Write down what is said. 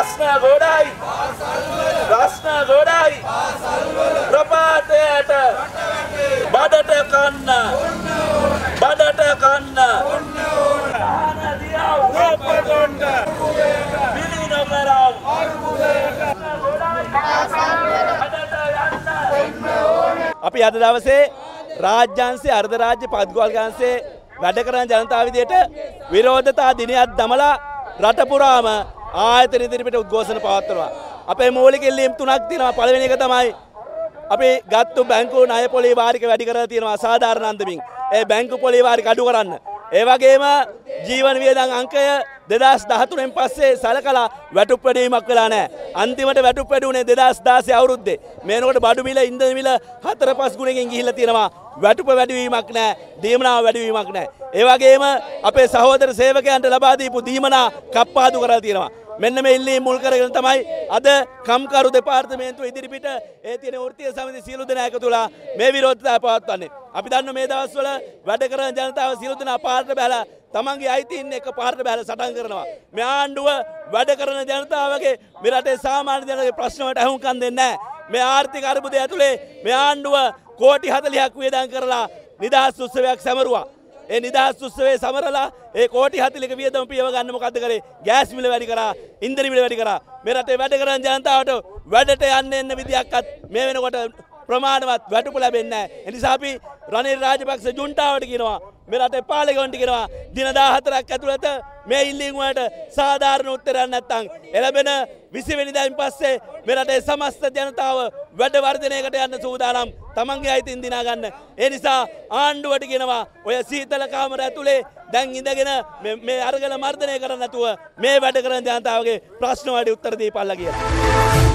රස්නා ගොඩයි රස්නා ගොඩයි ප්‍රපාතයට බඩට කන්න බඩට කන්න ඕපකොන්ඩ පිළි නොකරම් අපි අද දවසේ රාජ්‍යංශය අර්ධරාජ්‍ය පත්ගුවල් ගාන්සේ වැඩ කරන ජනතාව විදියට විරෝධතා දිනයක් දමලා රට පුරාම ආයතන ඉදිරිපිට උද්ඝෝෂණ පවත්වනවා. අපේ මූලික ඉල්ලීම් තුනක් තියෙනවා. පළවෙනි එක තමයි අපි ගත්තු බැංකු ණය පොලේ වාරික වැඩි කරලා තියෙනවා අසාධාරණ අන්දමින්. ඒ බැංකු පොලේ වාරික අඩු කරන්න. ඒ වගේම ජීවන වියදම් අංකය 2013න් පස්සේ සලකලා වැටුප් වැඩිවීමක් වෙලා නැහැ. අන්තිමට වැටුප් වැඩුණේ 2016 අවුරුද්දේ. මේනකොට බඩු මිල ඉන්ධන මිල 4-5 ගුණකින් ගිහිල්ලා තියෙනවා. වැටුප වැඩිවීමක් නැහැ. දීමනාව වැඩිවීමක් නැහැ. ඒ වගේම අපේ සහෝදර සේවකයන්ට ලබා දීපු දීමනා කප්පාදු කරලා තියෙනවා. මෙන්න මේ ඉල්ලීම් මුල් කරගෙන තමයි අද කම්කරු දෙපාර්තමේන්තුව ඉදිරිපිට ඒ තියෙන වෘත්තීය සමිති සියලු දෙනා එකතු වෙලා මේ විරෝධතාව පවත්වන්නේ. අපි දන්න මේ දවස්වල වැඩ කරන ජනතාව සියලු දෙනා පාරට බැලලා තමන්ගේ අයිති ඉන්න එක පාරට බැලලා සටන් කරනවා. මේ ආණ්ඩුව වැඩ කරන ජනතාවගේ මේ රටේ සාමාන්‍ය ජනතාවගේ ප්‍රශ්න වලට අහුම්කම් දෙන්නේ නැහැ. මේ ආර්ථික අර්බුදය ඇතුලේ මේ ආණ්ඩුව කෝටි 40ක් වියදම් කරලා නිදහස් උත්සවයක් සැමරුවා. ඒ නිදහස් උත්සවයේ සමරලා ඒ කෝටි 40ක වියදම පියව ගන්න මොකද්ද කරේ? ගෑස් මිල වැඩි කරා, ඉන්ධන මිල වැඩි කරා. මේ රටේ වැඩ කරන ජනතාවට වැඩට යන්න එන්න විදියක්වත් මේ වෙනකොට ප්‍රමාණවත් වැටුපු ලැබෙන්නේ නැහැ. එනිසා අපි රනිල් රාජපක්ෂ ජුන්ටාවට කියනවා මේ රටේ පාලකවන්ට කියනවා දින 14ක් ඇතුළත මේ ඉල්ලීම් වලට සාධාරණ උත්තරයක් නැත්නම් එළබෙන 20 වෙනිදායින් පස්සේ මේ රටේ සමස්ත ජනතාව වැඩ වර්ධනයකට යන්න සූදානම් තමන්ගේ අයිතින් දිනා ගන්න. ඒ නිසා ආණ්ඩුවට කියනවා ඔය සීතල කාමර ඇතුලේ දැන් ඉඳගෙන මේ මේ අරගල මර්ධනය කරන්න නැතුව මේ වැඩ කරන ජනතාවගේ ප්‍රශ්න වලට උත්තර දීපල්ලා කියලා.